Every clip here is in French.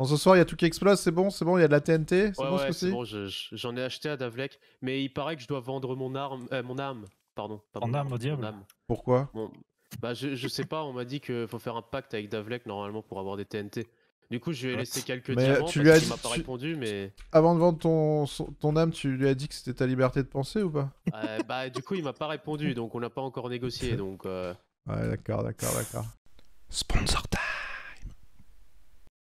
Bon, ce soir, il y a tout qui explose, c'est bon, c'est bon, il y a de la TNT, c'est bon ouais, bon, J'en ai acheté à Davlek, mais il paraît que je dois vendre mon arme, euh, mon âme, pardon. Mon âme au diable. Pourquoi Bah, je, sais pas, on m'a dit qu'il faut faire un pacte avec Davlek normalement pour avoir des TNT. Du coup, je lui ai laissé quelques diamants tu lui as dit, m'a pas répondu, mais... Avant de vendre ton, ton âme, tu lui as dit que c'était ta liberté de penser ou pas euh, Bah, du coup, il m'a pas répondu, donc on n'a pas encore négocié, donc... Euh. Ouais, d'accord, d'accord, d'accord. Sponsor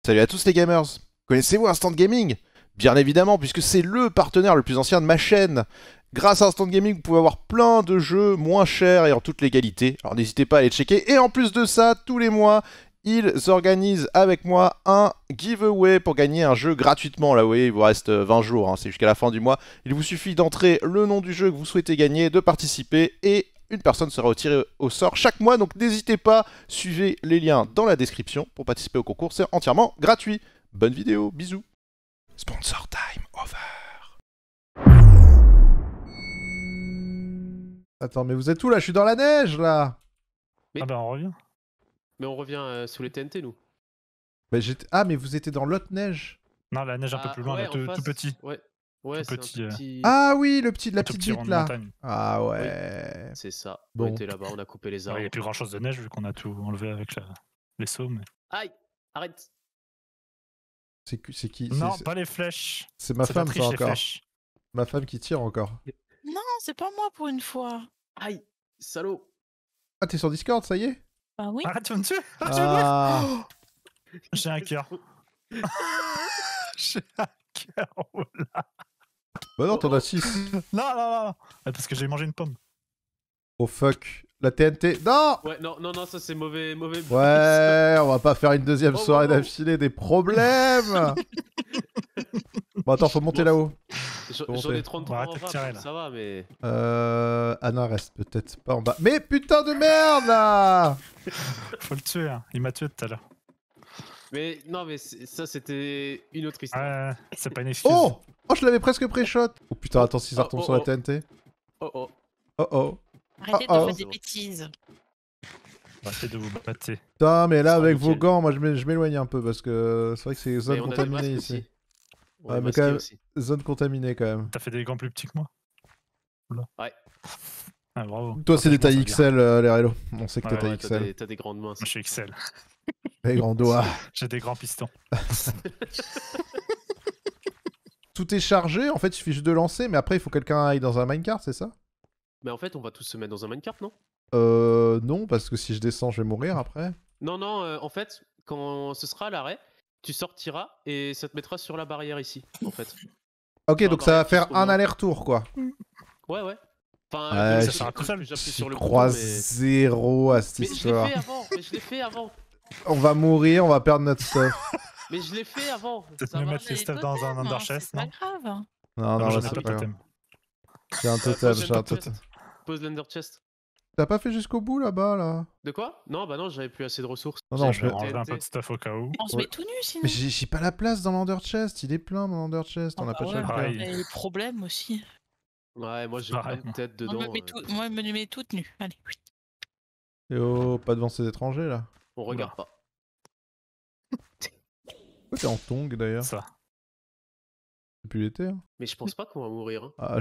Salut à tous les gamers Connaissez-vous Instant Gaming Bien évidemment, puisque c'est le partenaire le plus ancien de ma chaîne. Grâce à Instant Gaming, vous pouvez avoir plein de jeux moins chers et en toute légalité. Alors n'hésitez pas à aller checker. Et en plus de ça, tous les mois, ils organisent avec moi un giveaway pour gagner un jeu gratuitement. Là, vous voyez, il vous reste 20 euh, jours, hein. c'est jusqu'à la fin du mois. Il vous suffit d'entrer le nom du jeu que vous souhaitez gagner, de participer et une personne sera retirée au sort chaque mois. Donc n'hésitez pas, suivez les liens dans la description pour participer au concours, c'est entièrement gratuit. Bonne vidéo, bisous. Sponsor time over. Attends, mais vous êtes où là Je suis dans la neige là mais... Ah bah on revient. Mais on revient euh, sous les TNT nous. Mais ah mais vous étiez dans l'autre neige Non la neige un peu ah, plus loin, tout, petit. Ouais. Ouais, c'est petit, euh, petit... Ah oui, le petit la petite bite là. Ah ouais. c'est ça. Bon. On était là-bas, on a coupé les arbres. Il n'y a plus grand chose de neige vu qu'on a tout enlevé avec les sauts. Aïe, arrête. C'est qui Non, pas les flèches. C'est ma femme, ça encore. Ma femme qui tire encore. Non, c'est pas moi pour une fois. Aïe, salaud. Ah, t'es sur Discord, ça y est Bah oui. Arrête, tu me tuer. Ah. J'ai un cœur. J'ai un cœur, oh là. Bah non, t'en as 6. non, non, non, ah, Parce que j'ai mangé une pomme. Oh fuck. La TNT. Non Ouais, non, non, non, ça c'est mauvais, mauvais. Ouais, on va pas faire une deuxième oh, oh, soirée oh. d'affilée, des problèmes Bon, attends, faut monter là-haut. J'en ai 33 ouais, en ça va, mais. Euh. Anna reste peut-être pas en bas. Mais putain de merde Faut le tuer, hein. il m'a tué tout à l'heure. Mais non, mais ça, c'était une autre histoire. c'est pas une oh excuse. Oh Oh, je l'avais presque pré-shot Oh putain, attends, si ça oh, retombe oh, sur la TNT. Oh oh. Oh oh. Arrêtez ah, de faire des bêtises. Arrêtez de vous battre. Putain, mais là, avec vos gants, moi, je m'éloigne un peu parce que c'est vrai que c'est zone contaminée ici. Ouais, mais quand même, zone contaminée quand même. T'as fait des gants plus petits que moi Oula. Ouais. Ah, bravo. Toi, c'est des tailles XL, euh, les Relo. On sait que t'as des taille XL. T'as des, des grandes mains. Moi, je suis XL grands doigts. J'ai des grands pistons. Tout est chargé, en fait, il suffit juste de lancer, mais après, il faut quelqu'un aille dans un minecart, c'est ça Mais en fait, on va tous se mettre dans un minecart, non Euh, non, parce que si je descends, je vais mourir après. Non, non, euh, en fait, quand ce sera l'arrêt, tu sortiras et ça te mettra sur la barrière ici, en fait. Ok, donc ça va faire un aller-retour, quoi. Ouais, ouais. Enfin, euh, ça sur le crois zéro à cette je l'ai fait avant, mais je l'ai fait avant. On va mourir, on va perdre notre stuff. Mais je l'ai fait avant. Peut-être mieux mettre les stuff dans un underchest, hein, non C'est pas grave. Hein. Non, non, non c'est pas grave. J'ai un totem, j'ai un totem. Pose l'underchest. T'as pas fait jusqu'au bout là-bas là De quoi Non, bah non, j'avais plus assez de ressources. Non, non, je vais un peu de stuff au cas où. On se met tout nu sinon. Mais j'ai pas la place dans l'underchest, il est plein mon underchest, on ah a pas bah de challenge. Il y a des problèmes aussi. Ouais, moi j'ai pas une tête dedans. Euh. Moi, je me mets toute nue, allez. Yo, pas devant ces étrangers là. On regarde pas. t'es en tongue d'ailleurs Ça. Depuis l'été. Hein. Mais je pense pas qu'on va mourir. Hein. Ah,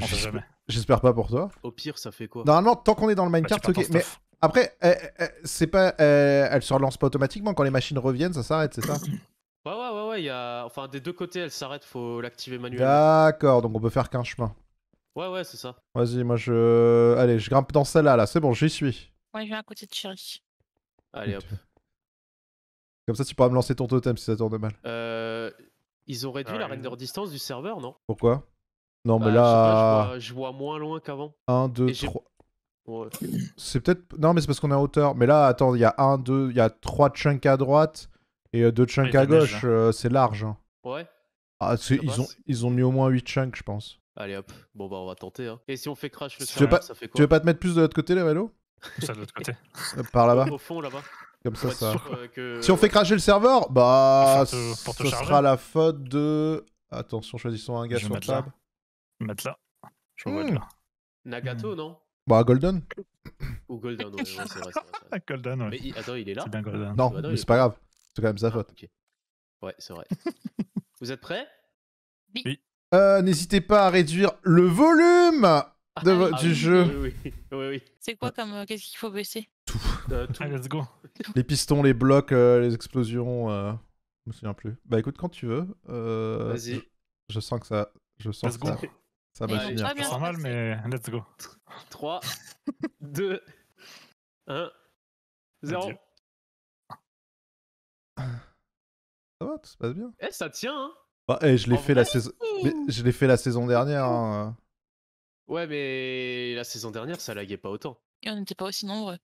j'espère, pas pour toi. Au pire, ça fait quoi Normalement, tant qu'on est dans le minecart, ok. Mais après, eh, eh, eh, c'est pas, elle se relance pas automatiquement. Quand les machines reviennent, ça s'arrête, c'est ça Ouais, ouais, ouais, ouais. Y a... Enfin, des deux côtés, elle s'arrête. Faut l'activer manuellement. D'accord. Donc on peut faire qu'un chemin. Ouais, ouais, c'est ça. Vas-y, moi je, allez, je grimpe dans celle-là. Là, c'est bon, j'y suis. Ouais, je viens à côté de Chérie. Allez, hop. Comme ça, tu pourras me lancer ton totem si ça tourne mal. Euh, ils ont réduit ah, la render distance du serveur, non Pourquoi Non, mais bah, là. Je, vois, moins loin qu'avant. 1, 2, 3. Ouais. C'est peut-être. Non, mais c'est parce qu'on est en hauteur. Mais là, attends, il y a 1, 2, il y a 3 chunks à droite et 2 euh, chunks ah, à gauche. Euh, c'est large. Hein. Ouais. Ah, ils, ont, ils ont mis au moins 8 chunks, je pense. Allez hop, bon bah on va tenter. Hein. Et si on fait crash le serveur, ça fait quoi Tu veux pas te mettre plus de l'autre côté, les vélos Ça de l'autre côté. Par là-bas Au fond, là-bas. Comme ça, ça. Euh, si on fait cracher le serveur, bah, ce sera la faute de. Attention, choisissons un gars sur sur table. Mettre là. Je mmh. mettre là. Nagato, hmm. non Bah, Golden. Ou Golden, non, c'est vrai, c'est Golden, ouais. Mais attends, il est là bien Golden. Non, bah mais c'est pas grave. C'est quand même sa ah, faute. Ouais, c'est vrai. Vous êtes prêts Oui. Euh, n'hésitez pas à réduire le volume ah, ah du jeu. Oui, oui, oui. C'est quoi comme. Euh, qu'est-ce qu'il faut baisser Tout. let's go. les pistons, les blocs, euh, les explosions. Euh, je me souviens plus. Bah écoute, quand tu veux. Euh, Vas-y. Je sens que ça. Je sens que ça. Ça va eh, finir. mal, mais let's go. 3, 2, 1, 0. Ça va, tout se passe bien. Eh, ça tient, hein. Bah, eh, je l'ai fait, la saison... je fait la saison dernière. Hein. Ouais, mais la saison dernière, ça laguait pas autant. Et on n'était pas aussi nombreux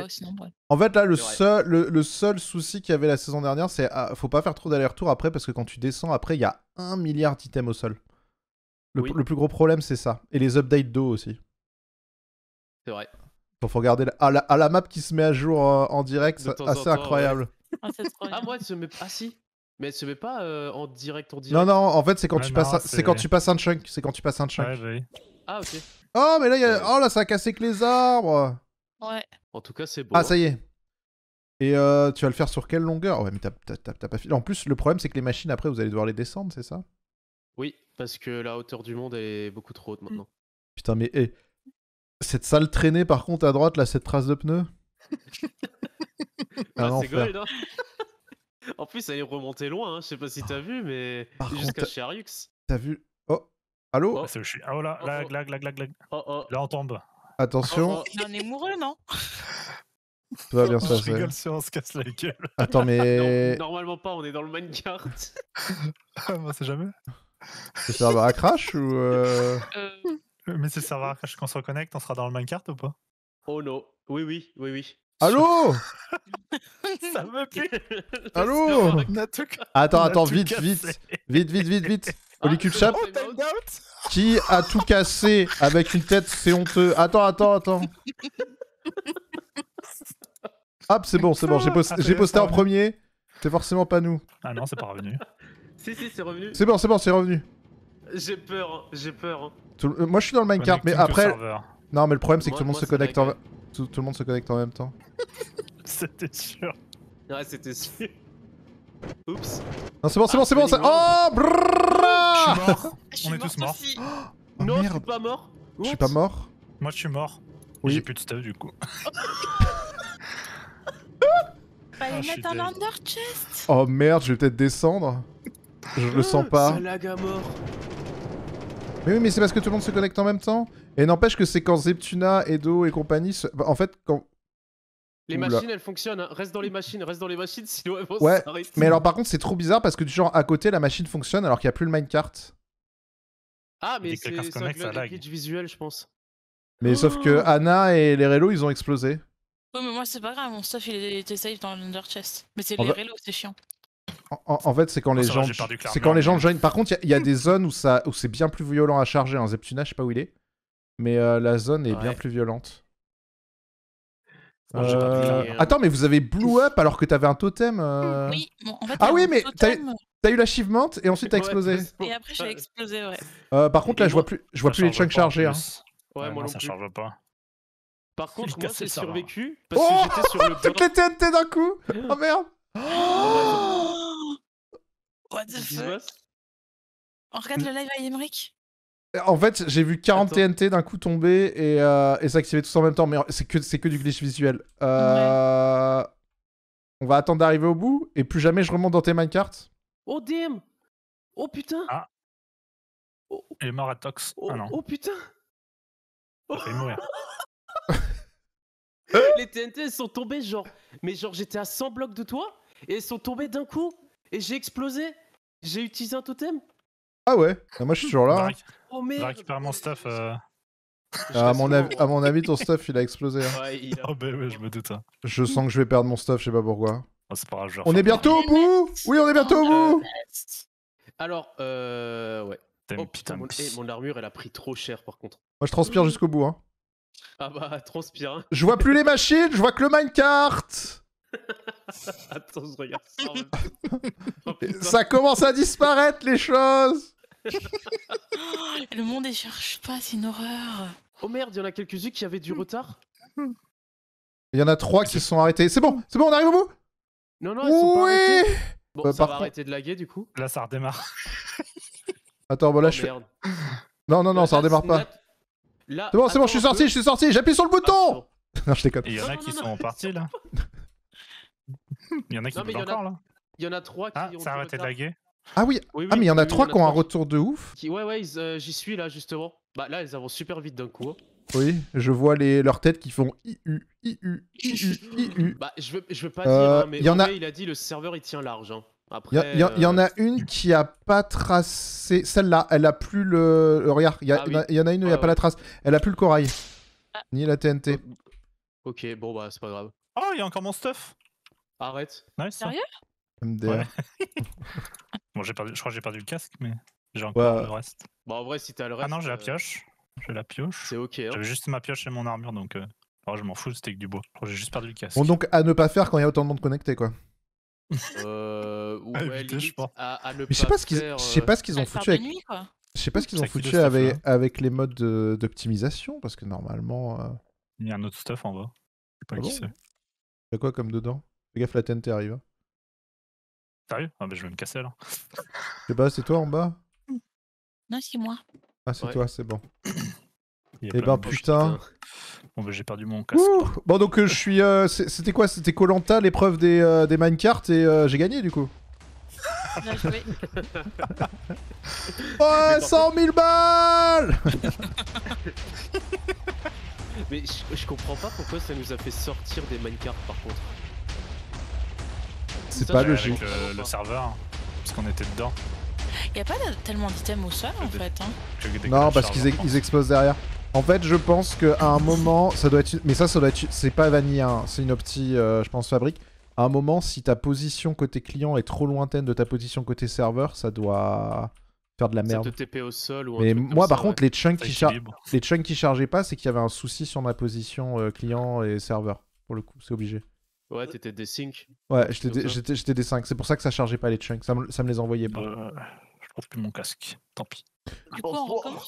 aussi En fait, là, le seul, le, seul souci qu'il y avait la saison dernière, c'est ne ah, faut pas faire trop d'aller-retour après, parce que quand tu descends, après, il y a un milliard d'items au sol. Le, plus gros problème, c'est ça. Et les updates d'eau aussi. C'est vrai. Il faut regarder la, à, ah, ah, la, map qui se met à jour euh, en direct, c'est assez incroyable. ah, moi, se met... si mais elle se met pas euh, en direct en direct. Non non, en fait c'est quand, tu passes, c'est quand tu passes un chunk, c'est quand tu passes un chunk. ah ok. Oh mais là y a... oh là ça a cassé que les arbres. Ouais. En tout cas, c'est bon. Ah, ça hein. y est. Et euh, tu vas le faire sur quelle longueur Ouais, mais t'as pas fini. En plus, le problème, c'est que les machines, après, vous allez devoir les descendre, c'est ça Oui, parce que la hauteur du monde est beaucoup trop haute maintenant. Mmh. Putain, mais eh, Cette salle traînée, par contre, à droite, là, cette trace de pneu ah, C'est hein. En plus, elle est remontée loin, hein. je sais pas si t'as vu, mais jusqu'à chez Ariux. T'as vu Oh Allô oh. Ah, oh là, oh, oh. lag, lag, lag, Oh, oh. Là, on tombe. Attention. Il oh, oh. en est moureux, non Tout bien se rigole si on se casse la gueule. Attends, mais. normalement pas, on est dans le minecart. Ah, on sait jamais. C'est le serveur à crash ou. Euh, euh, mais c'est le serveur à crash qu'on se reconnecte, on sera dans le minecart ou pas Oh non. Oui, oui, oui, oui. Allô Ça me pue Allô Attends, attends, vite, vite, vite, vite, vite, vite. Olicule Chap. Qui a tout cassé avec une tête, c'est honteux. Attends, attends, attends. Hop, c'est bon, c'est bon. J'ai posté, posté en premier. C'est forcément pas nous. Ah non, c'est pas revenu. si, si, c'est revenu. C'est bon, c'est bon, c'est revenu. J'ai peur, j'ai peur. Moi, je suis dans le Minecraft, mais après... Non, mais le problème, c'est que tout le monde se connecte en... Tout, le monde se connecte en même temps. C'était sûr. Ouais, c'était sûr. Oups. Non, c'est bon, c'est bon, c'est bon, ah, Oh on est tous morts. Oh, oh, non, je suis pas mort. Je suis pas mort. Moi, je suis mort. Oui. J'ai plus de stuff du coup. Fallait mettre un chest. Oh merde, je vais peut-être descendre. Je le sens pas. Mais oui, mais c'est parce que tout le monde se connecte en même temps. Et n'empêche que c'est quand Zeptuna, Edo et compagnie bah, En fait, quand... Les machines, elles fonctionnent. Hein. Reste dans les machines, reste dans les machines, sinon elles vont ouais. Mais alors par contre, c'est trop bizarre parce que du genre, à côté, la machine fonctionne alors qu'il n'y a plus le minecart. Ah, mais c'est un, connecte, un glitch visuel, je pense. Mais sauf que oh. Anna et les Relo, ils ont explosé. Ouais, mais moi, c'est pas grave, mon stuff, il était safe dans l'under chest. Mais c'est les Relo, c'est chiant. En, fait, c'est quand, oh, les gens, c'est quand les gens joignent. Par contre, il y, a des zones où où c'est bien plus violent à charger. Un hein. Zeptuna, je sais pas où il est, mais euh, la zone est bien plus violente. Euh, attends, mais vous avez Blue Up alors que t'avais un totem. Euh. ah oui, mais euh. t'as eu l'achievement et ensuite t'as explosé. Et après, j'ai explosé, ouais. par contre, là, je vois plus, je vois plus les chunks chargés. Hein. Ouais, moi non, ça plus. charge pas. Par contre, moi, c'est survécu parce oh que sur le. Toutes les TNT d'un coup Oh merde oh What the fuck On regarde le live à Yemerick en fait, j'ai vu 40 TNT d'un coup tomber et, euh, et s'activer tous en même temps, mais c'est que, que du glitch visuel. Euh, on va attendre d'arriver au bout et plus jamais je remonte dans tes minecarts. Oh damn Oh putain Ah oh. Il est mort à Tox. Oh, ah, oh putain Il Les TNT elles sont tombés genre... Mais genre j'étais à 100 blocs de toi et elles sont tombées d'un coup et j'ai explosé. J'ai utilisé un totem. Ah ouais, ah, moi je suis toujours là. Hein promets. Je mon stuff. Euh. Ah, à, mon avis, ton stuff il a explosé. Hein. Oh, ben je me doute. Hein. Je sens que je vais perdre mon stuff, je sais pas pourquoi. Oh, on est bientôt au bout Oui, on est bientôt au ah, bout Alors, euh. Ouais. Oh, eh, mon... armure elle a pris trop cher par contre. Moi je transpire jusqu'au bout. Hein. Ah bah, transpire. Hein. Je vois plus les machines, je vois que le minecart Attends, je regarde ça. ça commence à disparaître les choses le monde ne cherche pas, c'est une horreur. Oh merde, il y en a quelques-uns qui avaient du hmm. retard. Il y en a trois qui se sont arrêtés. C'est bon, c'est bon, on arrive au bout Non, non, ils sont pas Bon, bah, ça va arrêter de laguer du coup. Là, ça redémarre. Attends, bon bah, là oh, je suis Non, non, non, ça redémarre pas. C'est bon, c'est bon, je suis sorti, je suis sorti, j'appuie sur le bouton Non, je déconne. il y en a qui sont partis, là. Il y en a qui sont encore, là. Il y en a trois qui Ah, ont ça a arrêté de laguer. Ah oui, ah, mais il y en a trois qui ont un retour de ouf. Ouais, ouais, euh, j'y suis là, justement. Bah là, ils avancent super vite d'un coup. Hein. Oui, je vois les... leurs têtes qui font IU, IU, IU, IU. Bah, je veux, pas euh, dire, hein, mais il a dit le serveur il tient large. Hein. Après, il y, en a euh, une qui a pas tracé. Celle-là, elle a plus le. regarde, ah il y, en a une où il a pas la trace. Elle a plus le corail. Ni la TNT. Ok, bon bah c'est pas grave. Oh, il y a encore mon stuff. Arrête. Nice. Sérieux MDR. bon, j'ai perdu, je crois que j'ai perdu le casque, mais j'ai encore le reste. Bon, en vrai, si t'as le reste. Ah non, j'ai la euh, pioche. J'ai la pioche. C'est ok. Hein. J'avais juste ma pioche et mon armure, donc. Alors, euh, oh, je m'en fous, c'était que du bois. Oh, j'ai juste perdu le casque. Bon, donc à ne pas faire quand il y a autant de monde connecté, quoi. euh, ouais, je sais pas ce qu'ils, je sais pas ce qu'ils ont foutu avec. Je sais pas ce qu'ils ont foutu avec, avec les modes d'optimisation parce que normalement. Euh, il y a un autre stuff en bas. Je sais pas ah qui c'est. quoi comme dedans Fais gaffe, la TNT arrive. Hein. Sérieux Ah, bah je vais me casser alors. Je eh bah ben, c'est toi en bas Non, c'est moi. Ah, c'est toi, c'est bon. Et Eh ben, putain. Bon, bah, j'ai perdu mon casque. bon, donc euh, je suis. euh, C'était quoi C'était Colanta, l'épreuve des, euh, des minecarts, et euh, j'ai gagné du coup. Bien joué. Ouais, 100 000 balles Mais je, je comprends pas pourquoi ça nous a fait sortir des minecarts par contre. C'est pas logique. Le, serveur, hein, parce qu'on était dedans. Y a pas tellement d'items au sol en fait. Hein. Non, parce qu'ils ils explosent derrière. En fait, je pense qu'à un moment, ça doit être. Mais ça, ça doit C'est pas vanille, hein. c'est une opti, euh, je pense, fabrique. À un moment, si ta position côté client est trop lointaine de ta position côté serveur, ça doit faire de la merde. Ça TP au sol ou Mais moi, par contre, les chunks, qui qui chargeaient pas, c'est qu'il y avait un souci sur ma position euh, client et serveur. Pour le coup, c'est obligé. Ouais, t'étais des 5. Ouais, j'étais des 5. C'est pour ça que ça chargeait pas les chunks. Ça me, les envoyait pas. Euh, je trouve plus mon casque. Tant pis. Du coup, on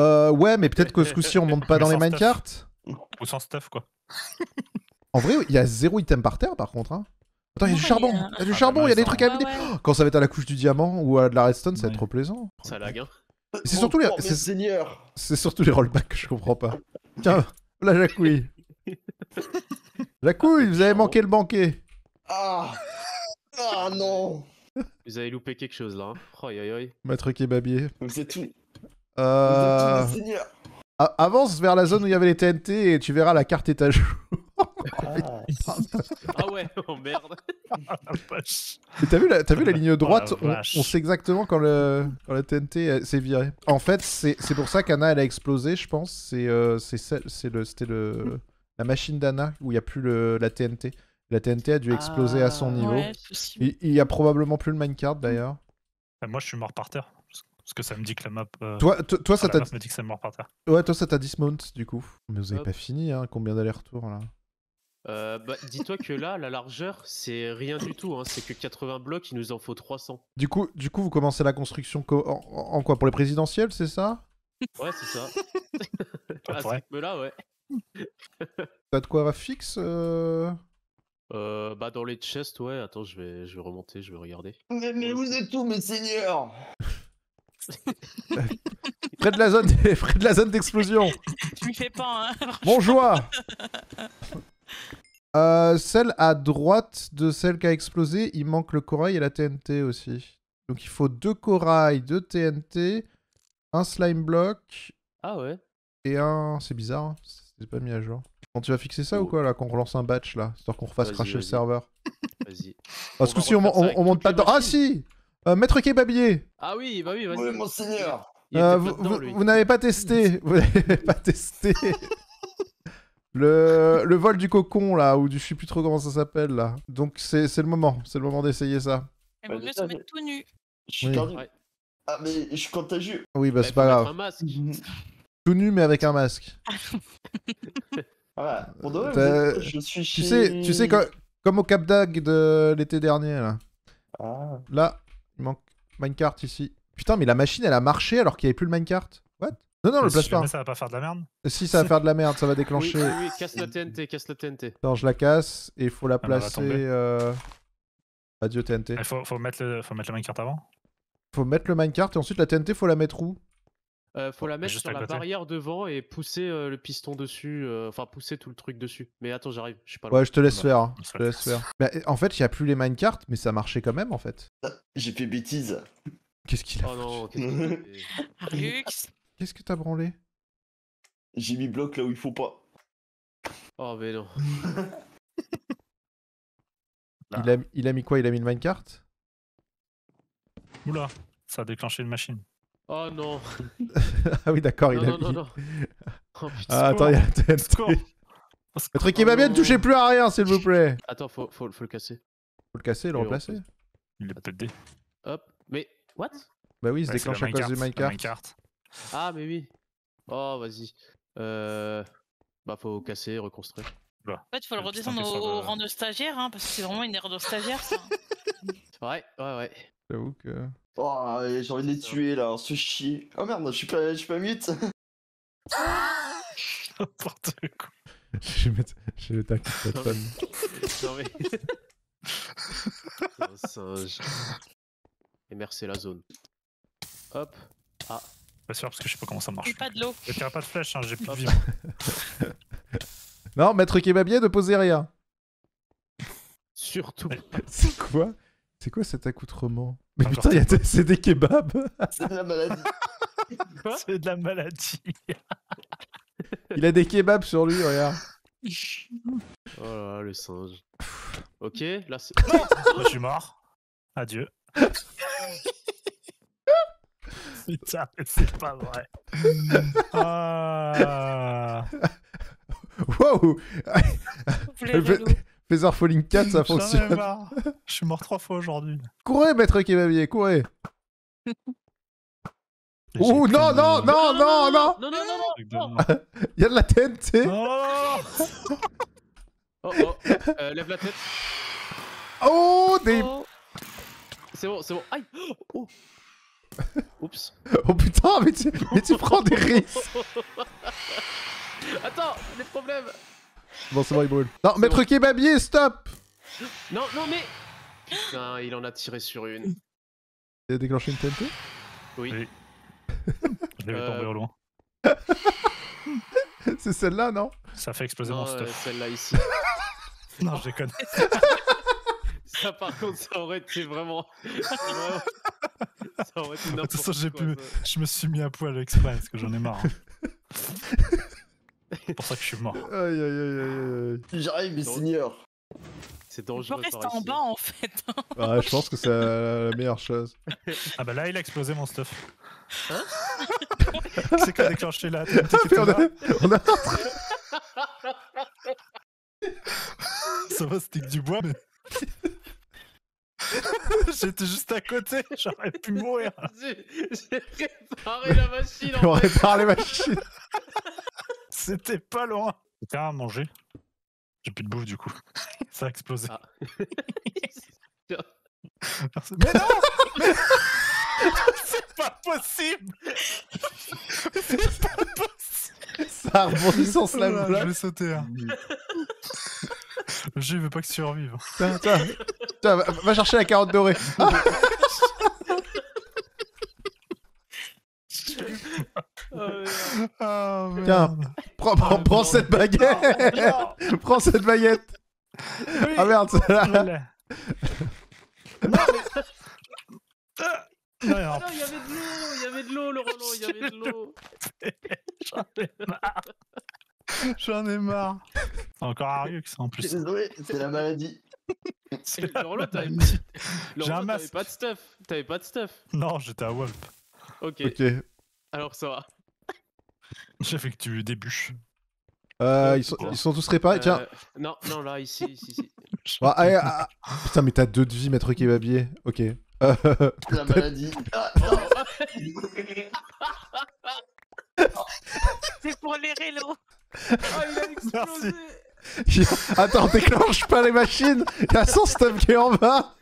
euh, Ouais, mais peut-être que ce coup-ci, on monte pas dans les minecarts Ou sans stuff, quoi. en vrai, il y a zéro item par terre, par contre. Hein. Attends, il y a du charbon, il y a du ah, charbon, bah, il y a des trucs à ah, miner. Quand ça va être à la couche du diamant ou à de la redstone, ça va être trop plaisant. Ça lag, hein. C'est surtout les, c'est surtout les rollbacks que je comprends pas. Tiens, la jacouille. La couille, vous avez manqué le banquet. Ah, ah non Vous avez loupé quelque chose là. Ma truc est tout. avance vers la zone où il y avait les TNT et tu verras la carte étage. Ah. ah ouais, oh merde. T'as vu, la, as vu la ligne oh droite on, sait exactement quand, le, la TNT s'est virée. En fait, c'est pour ça qu'Anna elle a explosé, je pense. C'est euh, c'est le, le, la machine d'Anna où il n'y a plus la TNT. La TNT a dû exploser à son ah, niveau. il n'y a probablement plus le minecart d'ailleurs. Bah, moi je suis mort par terre. Parce que ça me dit que la map. Euh, toi, ça t'a. dit que ça mort par terre. Ouais, toi, ça t'a dismount du coup. Mais vous n'avez pas fini, hein. Combien d'allers-retours là euh, bah, dis-toi que là, la largeur, c'est rien du tout. Hein. C'est que 80 blocs, il nous en faut 300. Du coup, du coup vous commencez la construction en, quoi Pour les présidentielles, c'est ça Ouais, c'est ça. à ah, là ouais. T'as de quoi fixe euh, euh... Bah dans les chests, ouais. Attends, je vais, je vais remonter, je vais regarder. Mais, vous êtes où, mes seigneurs près de la zone, près de la zone d'explosion. Tu me fais pas. Hein, Bonjour. Euh, celle à droite de celle qui a explosé, il manque le corail et la TNT aussi. Donc il faut deux corails, deux TNT, un slime block. Ah ouais. Et un, c'est bizarre. Hein, c'est pas mis à jour. Quand tu vas fixer ça ou oh. quoi là qu'on relance un batch là Histoire qu'on refasse cracher le serveur Vas-y. Parce que si on, monte pas dedans. Ah si euh, Maître Kebabier Ah oui, bah oui, vas-y. Oui, monseigneur euh, vous, n'avez pas testé, vous n'avez pas testé le, le, vol du cocon là, ou du je sais plus trop comment ça s'appelle là. Donc c'est le moment, c'est le moment d'essayer ça. Il vaut mieux se mettre tout nu. Je suis oui. Ah mais je suis contagieux. Oui bah, bah c'est pas grave. Tout nu mais avec un masque. Ah bah, tu sais, tu sais comme, au Cap d'Ag de l'été dernier là. Ah. Là, il manque minecart ici. Putain, mais la machine elle a marché alors qu'il n'y avait plus le minecart. What Non, non, le place pas. Ça va pas faire de la merde. Euh, si ça va faire de la merde, ça va déclencher. Oui, casse la TNT, casse la TNT. Non, je la casse et ah, bah, euh, il faut la placer. Adieu TNT. Il faut, mettre le, faut mettre le minecart avant. Faut mettre le minecart et ensuite la TNT faut la mettre où euh, faut la bah, mettre sur la barrière devant et pousser euh, le piston dessus, euh, enfin pousser tout le truc dessus. Mais attends, j'arrive, je suis pas loin. Ouais, je te laisse bah, faire. Hein. Je laisse faire. Bah, en fait, il n'y a plus les minecarts, mais ça marchait quand même en fait. Ah, j'ai fait bêtise. Qu'est-ce qu'il a Oh non, qu'est-ce que t'as branlé J'ai mis bloc là où il faut pas. Oh mais non. il, a, il a mis quoi Il a mis le minecart Oula, ça a déclenché une machine. Oh non Ah oui, d'accord, il a non, Non, non. Oh, putain, ah, attends, il y a la TNT. Oh, le truc qui va bien, ne touchez plus à rien, s'il vous plaît Attends, faut, faut, le casser. Faut le casser, le remplacer. Il est pété. Hop, mais... What Bah oui, il se déclenche à cause du minecart. Ah, mais oui Oh, vas-y. Euh... Bah, faut casser, reconstruire. En fait, faut le redescendre au, rang de stagiaire, hein, parce que c'est vraiment une erreur de stagiaire, ça. ouais, ouais, ouais. J'avoue que. Oh, euh, j'ai envie de les tuer là, on se chie. Oh merde, je suis pas, je suis pas mute. Ah N'importe quoi. Je vais mettre, je vais mettre un de fun. Non Et merci la zone. Hop. Ah. Pas sûr parce que je sais pas comment ça marche. Pas de l'eau. pas de flèche, hein, j'ai plus de vie. non, maître kebabier, de poser rien. Surtout. C'est quoi c'est quoi cet accoutrement Mais putain, c'est des kebabs C'est de la maladie. c'est de la maladie. Il a des kebabs sur lui, regarde. Oh là, le singe. Ok, là c'est. je suis mort. Adieu. Putain, c'est pas vrai. Ah. Wow! Feather Falling 4, ça fonctionne. Je suis mort trois fois aujourd'hui. Courez, maître Kebabier, courez. Oh, Ouh, non, non, non, non, non Non, non, non, non Il y a de la TNT Oh, oh, euh, lève la tête. Oh, des... Oh. C'est bon, c'est bon. Aïe oh. Oups. Oh putain, mais tu, mais tu prends des risques Attends, les problèmes Bon, c'est bon, il brûle. Non, maître kebabier, stop Non, non, mais... Putain, il en a tiré sur une. Il a déclenché une TNT Oui. oui. Je l'avais tombé euh. au loin. c'est celle-là, non Ça fait exploser mon stuff. c'est euh, celle-là ici. non, je déconne. ça, par contre, ça aurait été vraiment. ça aurait été n'importe quoi. Ça. Je me suis mis à poil exprès parce que j'en ai marre. Hein. C'est pour ça que je suis mort. Aïe, aïe, aïe, aïe. J'arrive, mais seigneurs. C'est dangereux. Je reste en bas en fait. ah, je pense que c'est la meilleure chose. Ah bah là, il a explosé mon stuff. Hein C'est quoi déclenché là on, a... a. ça va, c'était que du bois, mais. J'étais juste à côté, j'aurais pu mourir. J'ai réparé la machine. En on répare les machines. C'était pas loin. Tiens, à manger. J'ai plus de bouffe du coup. Ça a explosé. Ah. mais non C'est pas possible C'est pas possible Ça a rebondi sans slam Je vais sauter. Hein. Le jeu il veut pas que tu survives. va, va, chercher la carotte dorée. Oh, Tiens, prends, cette baguette Prends cette baguette Ah merde, Non, mais... Ah. Non, il y avait de l'eau, il y avait de l'eau, le Roland, il y avait de l'eau. J'en ai marre. J'en ai marre. C'est encore Ariux en plus. Désolé, c'est la maladie. Le Roland, t'avais pas... pas de stuff. T'avais pas de stuff. Non, j'étais à Wolf. Ok. Alors ça va. J'ai fait que tu débuches. Euh, euh, ils, sont, ils sont tous réparés. Tiens. Euh, non, non, là, ici, ici, ici. Ah, ah, ah, Putain, mais t'as deux de vie, maître kebabier. Ok. La maladie. Ah, C'est pour les rélos. Oh, il a explosé. Attends, déclenche pas les machines. Y'a son stuff qui est en bas.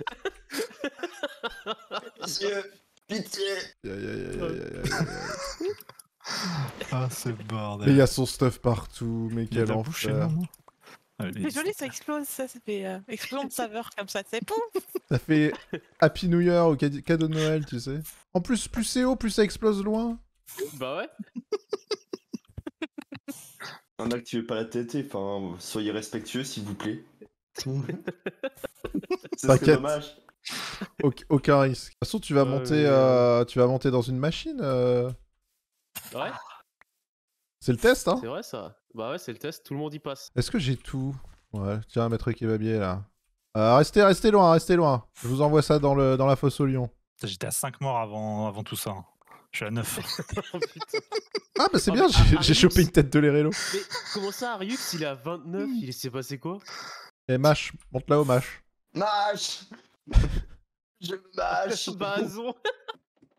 Monsieur, pitié. Yeah, yeah, yeah, ah, c'est bordel. Mais il y a son stuff partout, mais quel enfer. C'est ah, joli, ça explose, ça, ça fait euh, explosion de saveur comme ça, c'est pouf Ça fait Happy New Year ou cadeau de Noël, tu sais. En plus, plus c'est haut, plus ça explose loin. Bah ouais. On n'active pas la tête, enfin, soyez respectueux, s'il vous plaît. c'est dommage. aucun risque. De toute façon, tu vas bah monter, euh, tu vas monter dans une machine. Euh. Ouais. C'est le test, hein C'est vrai ça. Bah ouais, c'est le test, tout le monde y passe. Est-ce que j'ai tout Ouais, tiens, maître kebabier là. Euh, restez, restez loin, restez loin. Je vous envoie ça dans, le, dans la fosse au lion. J'étais à 5 morts avant, avant tout ça. Hein. Je suis à 9. Ah, bah c'est oh, bien, j'ai- chopé une tête de lérélo Mais comment ça, Ariux il est à 29, il s'est passé quoi Eh Mash, monte là haut Mash. Mash. Je mâche Bazon.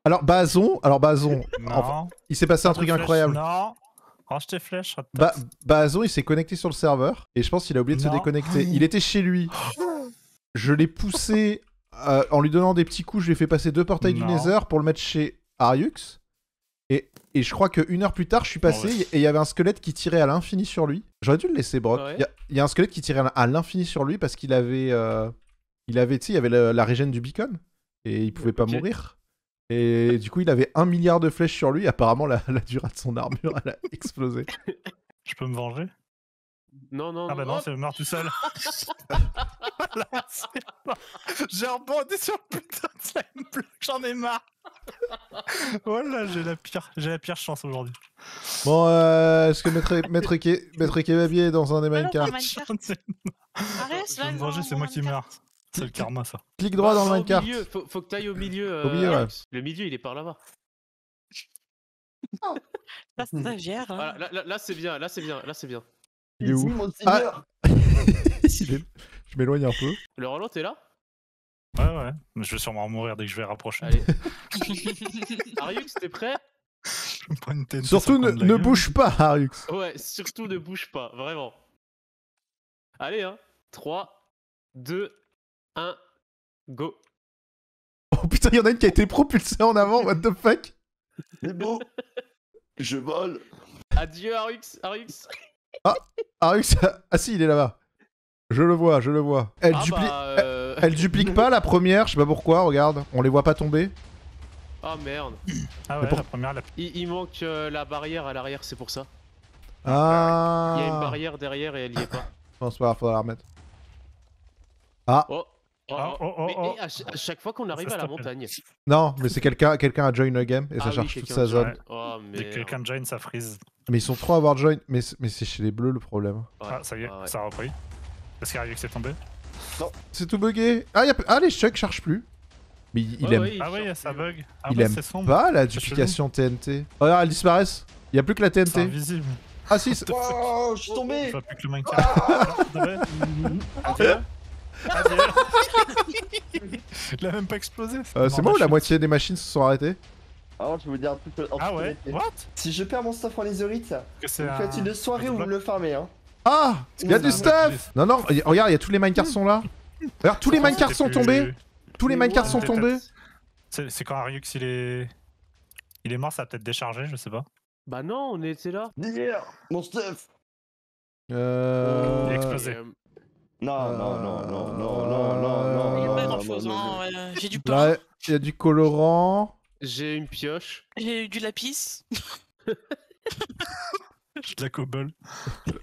Alors, Bazon, alors Bazon, Non. il s'est passé un truc incroyable. Non bah, bah il s'est connecté sur le serveur et je pense qu'il a oublié de se déconnecter. Ah. Il était chez lui. Je l'ai poussé euh, en lui donnant des petits coups. Je lui ai fait passer deux portails du Nether pour le mettre chez Ariux. Et, et, je crois qu'une heure plus tard, je suis passé bah, et il y avait un squelette qui tirait à l'infini sur lui. J'aurais dû le laisser, Brock. Il y, a un squelette qui tirait à l'infini sur lui parce qu'il avait. Euh, il avait, il avait la, régène du beacon et il pouvait pas mourir. Et du coup, il avait un milliard de flèches sur lui. Apparemment, la, la durée de son armure, elle a explosé. Je peux me venger non, non, Ah bah non, ça c'est mort tout seul. j'ai rebondi sur le putain de slime j'en ai marre. voilà, oh j'ai la pire, j'ai la pire chance aujourd'hui. Bon, euh, est-ce que Maître, Maître, est dans un des Minecraft Arrête, Je venger, c'est moi qui meurs. C'est le karma, ça. Clique droit dans le bah, minecart. Faut, faut que t'ailles au milieu. Au euh, milieu, ouais. Le milieu, il est par là-bas. Oh, hein. Voilà, là, c'est bien, là c'est bien, là c'est bien. Il est où ah, Je m'éloigne un peu. Le Roland, t'es là Ouais, ouais. je vais sûrement mourir dès que je vais rapprocher. Allez. Ariux, t'es prêt Surtout, ne, bouge pas, Ariux. Ouais, surtout ne bouge pas, vraiment. Allez, hein. 3, 2, 1. 1, go. Oh putain, il y en a une qui a été propulsée en avant, what the fuck C'est beau Je vole Adieu Arux, Arux Ah, Arux, ah si, il est là-bas. Je le vois, je le vois. Elle, ah duplique. Bah, euh, elle, duplique pas la première, je sais pas pourquoi, regarde, on les voit pas tomber. oh, merde. Ah ouais, la première, la... Il, il, manque euh, la barrière à l'arrière, c'est pour ça. Ah. Il y a une barrière derrière et elle y est pas. Bon, c'est faudra la remettre. Ah. Oh. Oh, ah, oh, oh, mais, oh, oh. à, chaque fois qu'on arrive à la montagne. Non, mais c'est quelqu'un quelqu'un a join a game et ça ah charge toute sa zone. Oh, Dès que quelqu'un join, ça freeze. Mais ils sont trois à avoir join. Mais, mais c'est chez les bleus le problème. Ah, ça y est, ah ça a repris. Est-ce qu'il y a que c'est tombé Non. C'est tout bugué. Ah, y a... ah les chucks chargent plus. Mais il, aime. ah ouais, ça bug. il bah, aime sombre. pas la duplication TNT. Regarde, elles disparaissent. Il y a plus que la TNT. C'est Ah si, Oh je suis tombé. Je vois plus que le Il a même pas explosé. Euh, c'est bon ou bah, la moitié des machines se sont arrêtées je vais vous dire un truc en Ah ouais Si je perds mon stuff en les vous faites une soirée où vous le farmez hein. Ah Il y a du stuff Non non, regarde, il y a tous les minecarts sont là. Regarde, tous les minecarts sont tombés Tous les minecarts sont tombés C'est quand Ariux il est... Il est mort, ça a peut-être déchargé, je sais pas. Bah non, on était là. Hier Mon stuff Euh... Il a explosé. Euh, non, non, non, non, non, non, non, non. Il y pas grand hein. J'ai du pain. il y a du colorant. J'ai une pioche. J'ai eu du lapis. de la cobble.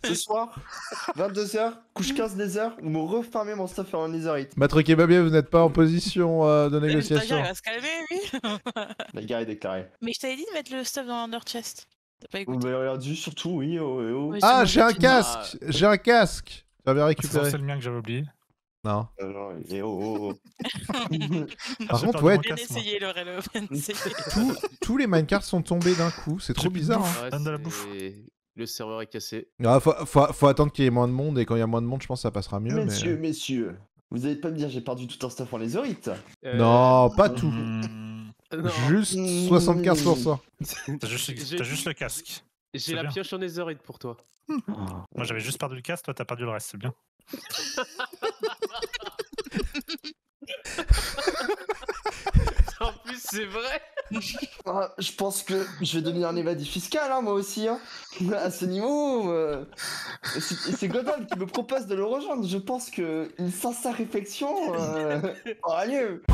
Ce soir, 22h, couche 15 nether, ou me refermer mon stuff en netherite. Maître Kebabier, vous n'êtes pas en position euh, de négociation. La guerre va se calmer, oui. la guerre est déclarée. Mais je t'avais dit de mettre le stuff dans l'under chest. T'as pas écouté. Bah, regarde, surtout, oui. Oh, oh, oh. ah, j'ai un casque J'ai un casque tu ah, récupéré. c'est le mien que j'avais oublié. Non. Euh, Par contre, ouais. essayé le Tous, les minecarts sont tombés d'un coup. C'est trop bizarre. Hein. Le serveur est cassé. Il ah, faut, attendre qu'il y ait moins de monde et quand il y a moins de monde, je pense que ça passera mieux. Messieurs, messieurs, vous allez pas me dire j'ai perdu tout un stuff en les euh... Non, pas tout. Juste 75%. Hmm. T'as juste, le casque. J'ai la pioche en lésorite pour toi. Moi j'avais juste perdu le casque, toi t'as perdu le reste, c'est bien. en plus c'est vrai ah, Je pense que je vais devenir un évadé fiscal hein, moi aussi. Hein. À ce niveau, euh, c'est Godal qui me propose de le rejoindre. Je pense que sans sincère réflexion euh, aura lieu.